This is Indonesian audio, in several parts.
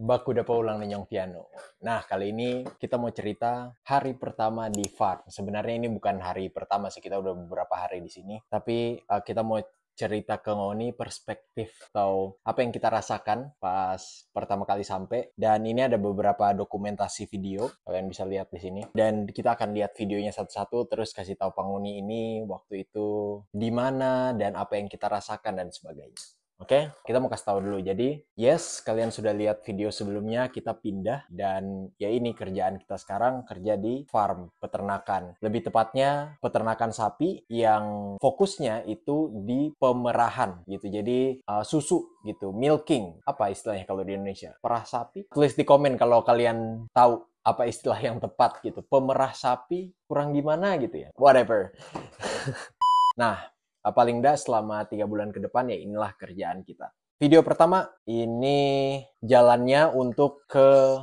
Baku dapat ulang Nenyong Piano. Nah, kali ini kita mau cerita hari pertama di farm. Sebenarnya ini bukan hari pertama sih, kita udah beberapa hari di sini. Tapi uh, kita mau cerita ke Ngoni perspektif atau apa yang kita rasakan pas pertama kali sampai dan ini ada beberapa dokumentasi video kalian bisa lihat di sini dan kita akan lihat videonya satu-satu terus kasih tahu Pak ini waktu itu di mana dan apa yang kita rasakan dan sebagainya. Oke, okay? kita mau kasih tahu dulu. Jadi, yes, kalian sudah lihat video sebelumnya kita pindah dan ya ini kerjaan kita sekarang kerja di farm peternakan. Lebih tepatnya peternakan sapi yang fokusnya itu di pemerahan gitu. Jadi uh, susu gitu, milking. Apa istilahnya kalau di Indonesia? Perah sapi? Tulis di komen kalau kalian tahu apa istilah yang tepat gitu. Pemerah sapi kurang gimana gitu ya. Whatever. nah, Ah, paling tidak selama tiga bulan ke depan ya inilah kerjaan kita. Video pertama ini jalannya untuk ke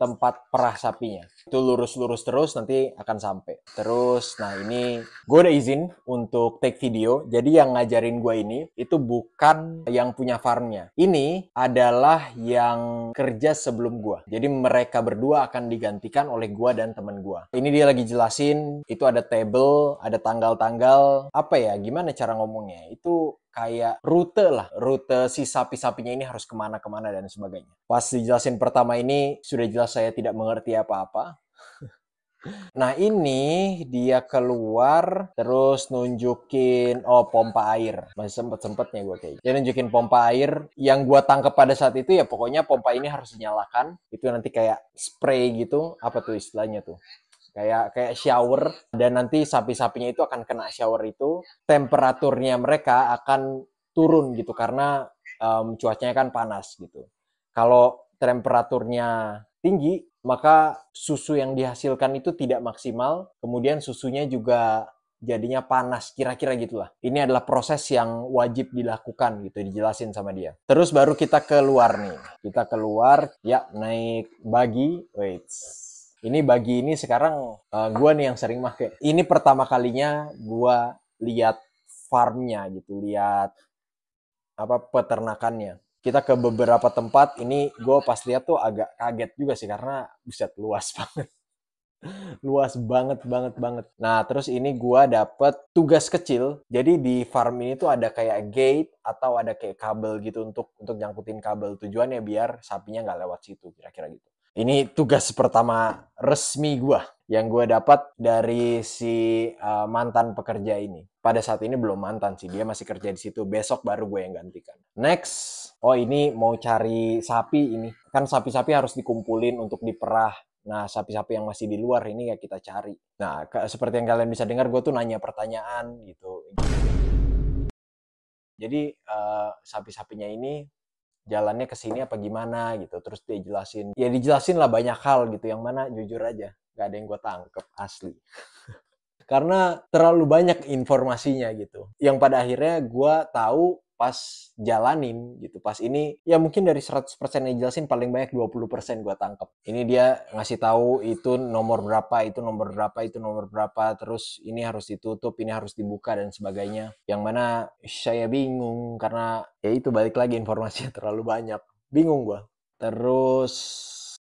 tempat perah sapinya itu lurus-lurus terus nanti akan sampai. Terus, nah ini gue udah izin untuk take video. Jadi yang ngajarin gue ini itu bukan yang punya farmnya. Ini adalah yang kerja sebelum gue. Jadi mereka berdua akan digantikan oleh gue dan temen gue. Ini dia lagi jelasin. Itu ada table, ada tanggal-tanggal. Apa ya? Gimana cara ngomongnya? Itu kayak rute lah, rute si sapi-sapinya ini harus kemana-kemana dan sebagainya. Pas dijelasin pertama ini, sudah jelas saya tidak mengerti apa-apa. Nah ini dia keluar terus nunjukin oh pompa air masih sempet sempetnya gue kayak gitu. dia nunjukin pompa air yang gue tangkap pada saat itu ya pokoknya pompa ini harus dinyalakan itu nanti kayak spray gitu apa tuh istilahnya tuh kayak kayak shower dan nanti sapi-sapinya itu akan kena shower itu temperaturnya mereka akan turun gitu karena um, cuacanya kan panas gitu kalau temperaturnya tinggi maka susu yang dihasilkan itu tidak maksimal, kemudian susunya juga jadinya panas, kira-kira gitulah. Ini adalah proses yang wajib dilakukan gitu, dijelasin sama dia. Terus baru kita keluar nih, kita keluar, ya naik bagi, wait. Ini bagi ini sekarang uh, gua nih yang sering make. Ini pertama kalinya gua lihat farmnya gitu, lihat apa peternakannya kita ke beberapa tempat ini gue pas lihat tuh agak kaget juga sih karena bisa luas banget luas banget banget banget nah terus ini gue dapet tugas kecil jadi di farm ini tuh ada kayak gate atau ada kayak kabel gitu untuk untuk nyangkutin kabel tujuannya biar sapinya nggak lewat situ kira-kira gitu ini tugas pertama resmi gue yang gue dapat dari si uh, mantan pekerja ini. Pada saat ini belum mantan sih, dia masih kerja di situ. Besok baru gue yang gantikan. Next, oh ini mau cari sapi ini. Kan sapi-sapi harus dikumpulin untuk diperah. Nah, sapi-sapi yang masih di luar ini ya kita cari. Nah, ke, seperti yang kalian bisa dengar, gue tuh nanya pertanyaan gitu. Jadi uh, sapi-sapinya ini jalannya ke sini apa gimana gitu terus dia jelasin ya dijelasin lah banyak hal gitu yang mana jujur aja nggak ada yang gue tangkep asli karena terlalu banyak informasinya gitu yang pada akhirnya gue tahu pas jalanin gitu pas ini ya mungkin dari 100% yang jelasin paling banyak 20% gue tangkep ini dia ngasih tahu itu nomor berapa itu nomor berapa itu nomor berapa terus ini harus ditutup ini harus dibuka dan sebagainya yang mana saya bingung karena ya itu balik lagi informasinya terlalu banyak bingung gue terus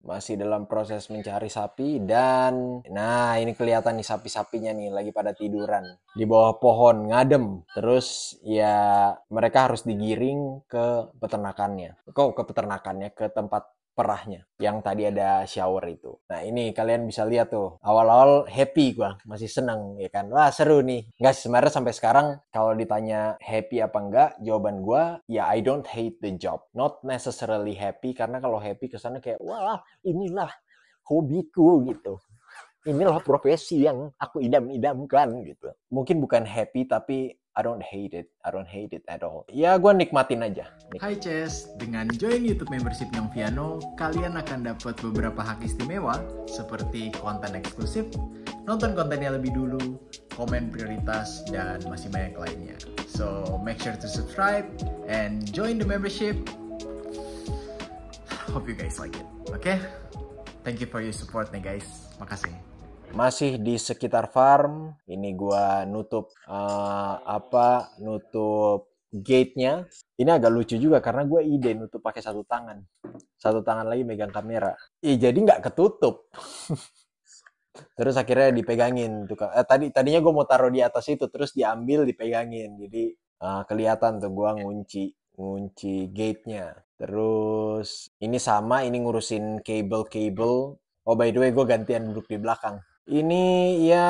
masih dalam proses mencari sapi dan nah ini kelihatan nih sapi-sapinya nih lagi pada tiduran di bawah pohon ngadem terus ya mereka harus digiring ke peternakannya kok ke peternakannya ke tempat perahnya yang tadi ada shower itu. Nah ini kalian bisa lihat tuh awal-awal happy gua masih seneng ya kan wah seru nih. guys sebenarnya sampai sekarang kalau ditanya happy apa enggak jawaban gua ya I don't hate the job not necessarily happy karena kalau happy kesana kayak wah inilah hobiku gitu. Inilah profesi yang aku idam-idamkan gitu. Mungkin bukan happy tapi I don't hate it. I don't hate it at all. Ya, gue nikmatin aja. Nikmatin. Hai Ces, dengan join YouTube membership Nyong Viano, kalian akan dapat beberapa hak istimewa seperti konten eksklusif, nonton kontennya lebih dulu, komen prioritas, dan masih banyak lainnya. So, make sure to subscribe and join the membership. Hope you guys like it. Oke? Okay? Thank you for your support nih guys. Makasih masih di sekitar farm ini gua nutup uh, apa nutup gate-nya ini agak lucu juga karena gue ide nutup pakai satu tangan satu tangan lagi megang kamera iya jadi nggak ketutup terus akhirnya dipegangin tukang eh, tadi tadinya gue mau taruh di atas itu terus diambil dipegangin jadi uh, kelihatan tuh gue ngunci ngunci gate-nya terus ini sama ini ngurusin kabel kabel oh by the way gue gantian duduk di belakang ini ya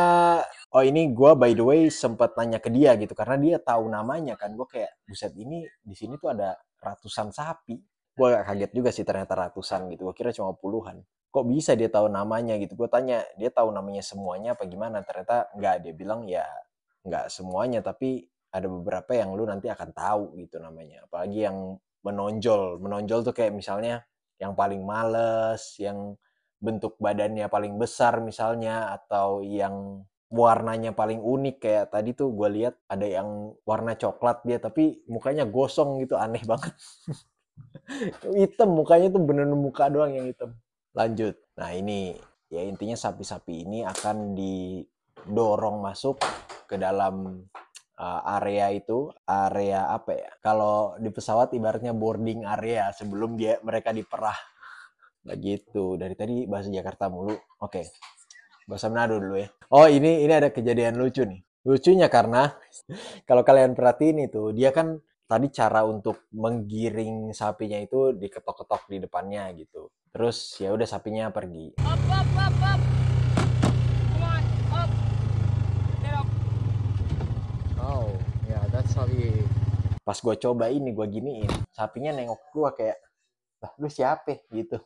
oh ini gue by the way sempat nanya ke dia gitu karena dia tahu namanya kan gue kayak buset ini di sini tuh ada ratusan sapi gue agak kaget juga sih ternyata ratusan gitu gue kira cuma puluhan kok bisa dia tahu namanya gitu gue tanya dia tahu namanya semuanya apa gimana ternyata nggak dia bilang ya nggak semuanya tapi ada beberapa yang lu nanti akan tahu gitu namanya apalagi yang menonjol menonjol tuh kayak misalnya yang paling males yang bentuk badannya paling besar misalnya atau yang warnanya paling unik kayak tadi tuh gue lihat ada yang warna coklat dia tapi mukanya gosong gitu aneh banget hitam mukanya tuh bener-bener muka doang yang hitam lanjut nah ini ya intinya sapi-sapi ini akan didorong masuk ke dalam uh, area itu area apa ya kalau di pesawat ibaratnya boarding area sebelum dia mereka diperah Begitu. Dari tadi bahasa Jakarta mulu. Oke. Okay. Bahasa Manado dulu ya. Oh, ini ini ada kejadian lucu nih. Lucunya karena kalau kalian perhatiin itu, dia kan tadi cara untuk menggiring sapinya itu diketok-ketok di depannya gitu. Terus ya udah sapinya pergi. Up, up, up, up. Pas gue coba ini, gue giniin, sapinya nengok gue kayak, lah lu siapa gitu.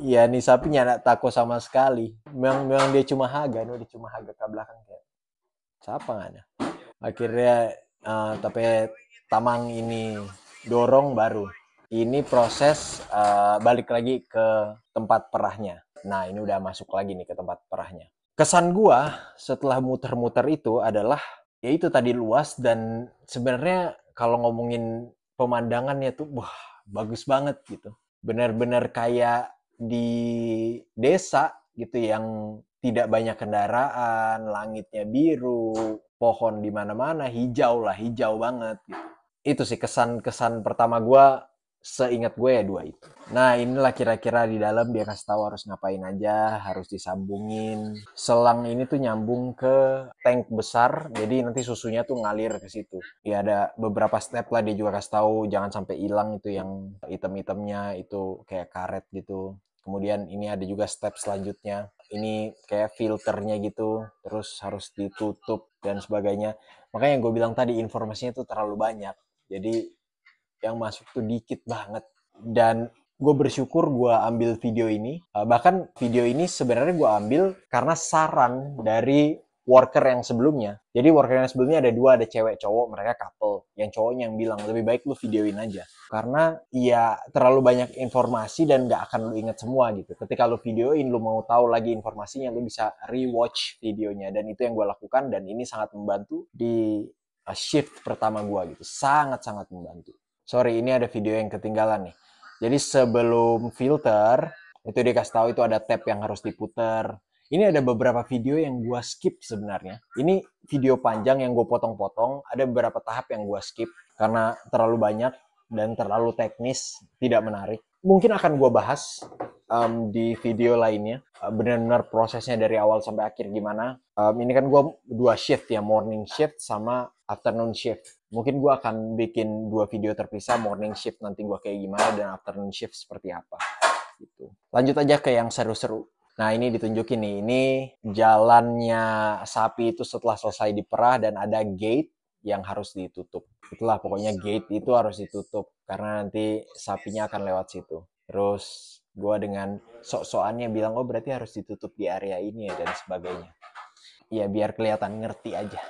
Iya nih sapi nyana tako sama sekali. Memang memang dia cuma haga, nih, dia cuma haga ke belakang kayak. Siapa ngana? Akhirnya uh, tapi tamang ini dorong baru. Ini proses uh, balik lagi ke tempat perahnya. Nah ini udah masuk lagi nih ke tempat perahnya. Kesan gua setelah muter-muter itu adalah ya itu tadi luas dan sebenarnya kalau ngomongin pemandangannya tuh wah bagus banget gitu benar-benar kayak di desa gitu yang tidak banyak kendaraan, langitnya biru, pohon di mana-mana, hijau lah, hijau banget gitu. Itu sih kesan-kesan pertama gue seingat gue ya dua itu. Nah inilah kira-kira di dalam dia kasih tahu harus ngapain aja, harus disambungin. Selang ini tuh nyambung ke tank besar, jadi nanti susunya tuh ngalir ke situ. Ya ada beberapa step lah dia juga kasih tahu jangan sampai hilang itu yang item-itemnya itu kayak karet gitu. Kemudian ini ada juga step selanjutnya. Ini kayak filternya gitu, terus harus ditutup dan sebagainya. Makanya yang gue bilang tadi informasinya itu terlalu banyak. Jadi yang masuk tuh dikit banget dan gue bersyukur gue ambil video ini eh, bahkan video ini sebenarnya gue ambil karena saran dari worker yang sebelumnya jadi worker yang sebelumnya ada dua ada cewek cowok mereka couple yang cowoknya yang bilang lebih baik lu videoin aja karena ya terlalu banyak informasi dan gak akan lu inget semua gitu ketika lu videoin lu mau tahu lagi informasinya lu bisa rewatch videonya dan itu yang gue lakukan dan ini sangat membantu di eh, shift pertama gue gitu sangat sangat membantu sorry ini ada video yang ketinggalan nih. Jadi sebelum filter itu dia kasih tahu itu ada tab yang harus diputar. Ini ada beberapa video yang gua skip sebenarnya. Ini video panjang yang gue potong-potong. Ada beberapa tahap yang gua skip karena terlalu banyak dan terlalu teknis, tidak menarik mungkin akan gue bahas um, di video lainnya uh, benar-benar prosesnya dari awal sampai akhir gimana um, ini kan gue dua shift ya morning shift sama afternoon shift mungkin gue akan bikin dua video terpisah morning shift nanti gue kayak gimana dan afternoon shift seperti apa gitu lanjut aja ke yang seru-seru Nah ini ditunjukin nih, ini jalannya sapi itu setelah selesai diperah dan ada gate yang harus ditutup. Itulah pokoknya gate itu harus ditutup karena nanti sapinya akan lewat situ. Terus gue dengan sok-sokannya bilang oh berarti harus ditutup di area ini ya dan sebagainya. Ya biar kelihatan ngerti aja.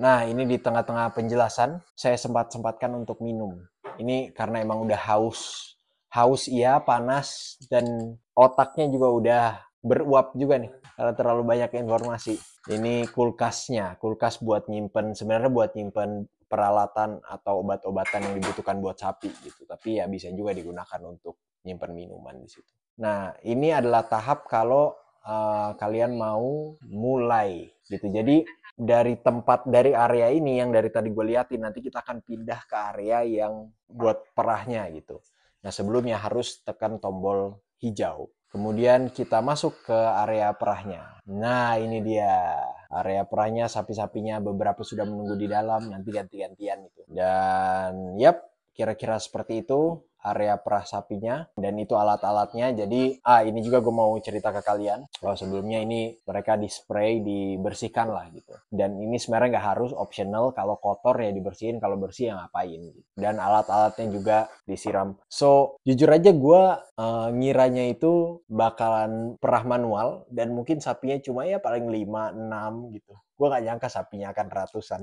Nah ini di tengah-tengah penjelasan saya sempat-sempatkan untuk minum. Ini karena emang udah haus. Haus iya, panas, dan otaknya juga udah beruap juga nih karena terlalu banyak informasi. Ini kulkasnya, kulkas buat nyimpen sebenarnya buat nyimpen peralatan atau obat-obatan yang dibutuhkan buat sapi gitu. Tapi ya bisa juga digunakan untuk nyimpen minuman di situ. Nah, ini adalah tahap kalau uh, kalian mau mulai gitu. Jadi dari tempat dari area ini yang dari tadi gue liatin nanti kita akan pindah ke area yang buat perahnya gitu. Nah, sebelumnya harus tekan tombol hijau Kemudian kita masuk ke area perahnya. Nah, ini dia area perahnya sapi-sapinya beberapa sudah menunggu di dalam nanti ganti-gantian itu. Dan yep, kira-kira seperti itu area perasapinya dan itu alat-alatnya jadi ah ini juga gue mau cerita ke kalian kalau sebelumnya ini mereka dispray dibersihkan lah gitu dan ini sebenarnya nggak harus optional kalau kotor ya dibersihin kalau bersih ya ngapain gitu. dan alat-alatnya juga disiram so jujur aja gue uh, ngiranya itu bakalan perah manual dan mungkin sapinya cuma ya paling 5-6 gitu gue nggak nyangka sapinya akan ratusan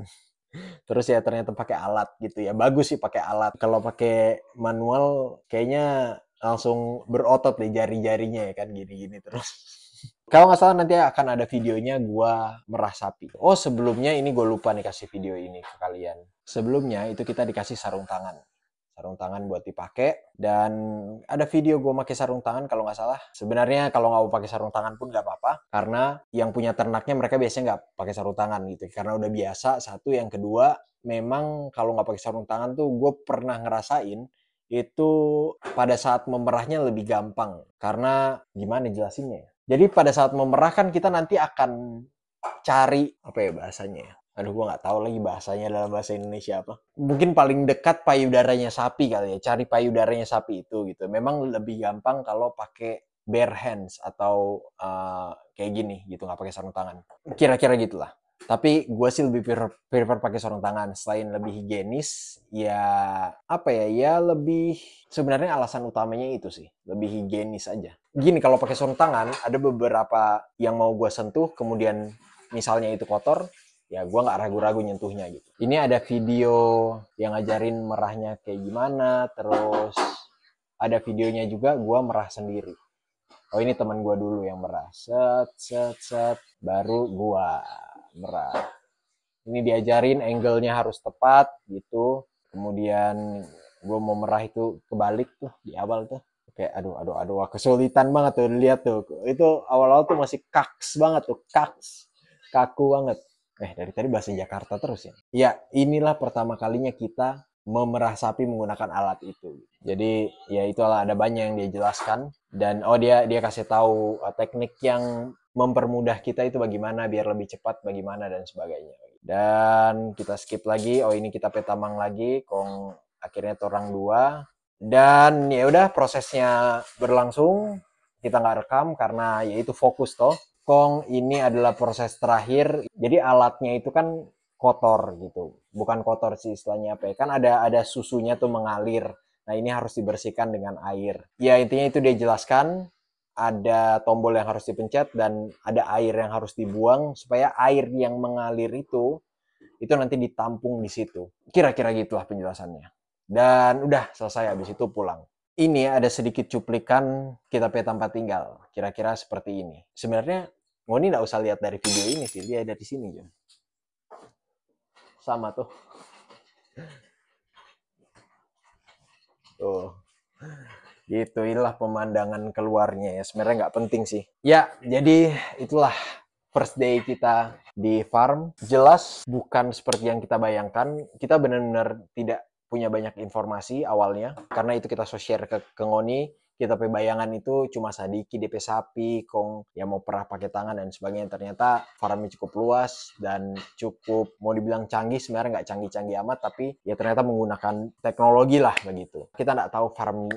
terus ya ternyata pakai alat gitu ya bagus sih pakai alat kalau pakai manual kayaknya langsung berotot deh jari-jarinya ya kan gini-gini terus kalau nggak salah nanti akan ada videonya gua merasapi. Oh sebelumnya ini gue lupa nih kasih video ini ke kalian. Sebelumnya itu kita dikasih sarung tangan sarung tangan buat dipakai dan ada video gue pakai sarung tangan kalau nggak salah sebenarnya kalau nggak mau pakai sarung tangan pun nggak apa-apa karena yang punya ternaknya mereka biasanya nggak pakai sarung tangan gitu karena udah biasa satu yang kedua memang kalau nggak pakai sarung tangan tuh gue pernah ngerasain itu pada saat memerahnya lebih gampang karena gimana jelasinnya ya? jadi pada saat memerah kan kita nanti akan cari apa ya bahasanya ya aduh gue nggak tahu lagi bahasanya dalam bahasa Indonesia apa mungkin paling dekat payudaranya sapi kali ya cari payudaranya sapi itu gitu memang lebih gampang kalau pakai bare hands atau uh, kayak gini gitu nggak pakai sarung tangan kira-kira gitulah tapi gue sih lebih prefer, prefer pakai sarung tangan selain lebih higienis ya apa ya ya lebih sebenarnya alasan utamanya itu sih lebih higienis aja gini kalau pakai sarung tangan ada beberapa yang mau gue sentuh kemudian misalnya itu kotor ya gue nggak ragu-ragu nyentuhnya gitu ini ada video yang ngajarin merahnya kayak gimana terus ada videonya juga gue merah sendiri oh ini teman gue dulu yang merah set set set baru gue merah ini diajarin angle-nya harus tepat gitu kemudian gue mau merah itu kebalik tuh di awal tuh kayak aduh aduh aduh kesulitan banget tuh lihat tuh itu awal-awal tuh masih kaks banget tuh kaks kaku banget. Eh, dari tadi bahasa Jakarta terus ya. Ya, inilah pertama kalinya kita memerah sapi menggunakan alat itu. Jadi, ya itulah ada banyak yang dia jelaskan dan oh dia dia kasih tahu eh, teknik yang mempermudah kita itu bagaimana biar lebih cepat bagaimana dan sebagainya. Dan kita skip lagi. Oh, ini kita petamang lagi kong akhirnya torang dua dan ya udah prosesnya berlangsung kita nggak rekam karena yaitu fokus toh. Kong ini adalah proses terakhir. Jadi alatnya itu kan kotor gitu. Bukan kotor sih istilahnya apa ya. Kan ada ada susunya tuh mengalir. Nah, ini harus dibersihkan dengan air. Ya, intinya itu dia jelaskan ada tombol yang harus dipencet dan ada air yang harus dibuang supaya air yang mengalir itu itu nanti ditampung di situ. Kira-kira gitulah penjelasannya. Dan udah selesai habis itu pulang ini ada sedikit cuplikan kita peta tempat tinggal. Kira-kira seperti ini. Sebenarnya Ngoni nggak usah lihat dari video ini sih, dia ada di sini. Jon. Sama tuh. Tuh. Gitu, Inilah pemandangan keluarnya ya. Sebenarnya nggak penting sih. Ya, jadi itulah first day kita di farm. Jelas bukan seperti yang kita bayangkan. Kita benar-benar tidak punya banyak informasi awalnya karena itu kita so share ke, Kengoni kita pe bayangan itu cuma sadiki DP sapi, kong ya mau perah pakai tangan dan sebagainya. Ternyata farmnya cukup luas dan cukup mau dibilang canggih sebenarnya nggak canggih-canggih amat tapi ya ternyata menggunakan teknologi lah begitu. Kita nggak tahu farm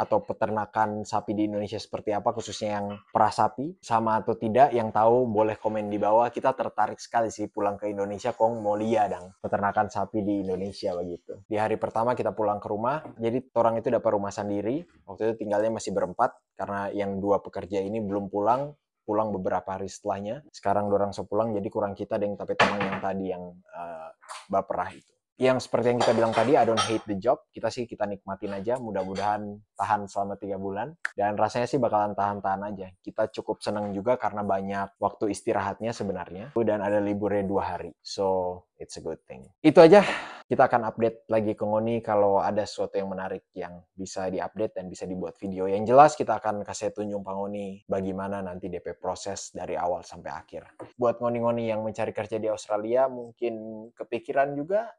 atau peternakan sapi di Indonesia seperti apa, khususnya yang prasapi, sama atau tidak, yang tahu boleh komen di bawah. Kita tertarik sekali sih pulang ke Indonesia, kong mau lihat dong peternakan sapi di Indonesia begitu. Di hari pertama kita pulang ke rumah, jadi orang itu dapat rumah sendiri. Waktu itu tinggalnya masih berempat, karena yang dua pekerja ini belum pulang, pulang beberapa hari setelahnya. Sekarang dorang sepulang, jadi kurang kita dengan tapi teman yang tadi yang uh, baperah itu yang seperti yang kita bilang tadi, I don't hate the job. Kita sih kita nikmatin aja, mudah-mudahan tahan selama tiga bulan. Dan rasanya sih bakalan tahan-tahan aja. Kita cukup seneng juga karena banyak waktu istirahatnya sebenarnya. Dan ada liburnya dua hari. So, it's a good thing. Itu aja. Kita akan update lagi ke Ngoni kalau ada sesuatu yang menarik yang bisa diupdate dan bisa dibuat video. Yang jelas kita akan kasih tunjung Pak Ngoni bagaimana nanti DP proses dari awal sampai akhir. Buat Ngoni-Ngoni yang mencari kerja di Australia mungkin kepikiran juga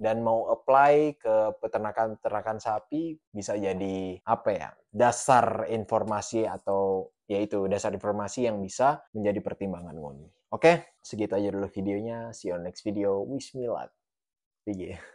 dan mau apply ke peternakan-peternakan sapi bisa jadi apa ya dasar informasi atau yaitu dasar informasi yang bisa menjadi pertimbangan Ngoni. Oke, segitu aja dulu videonya. See you on next video. Wish me iya.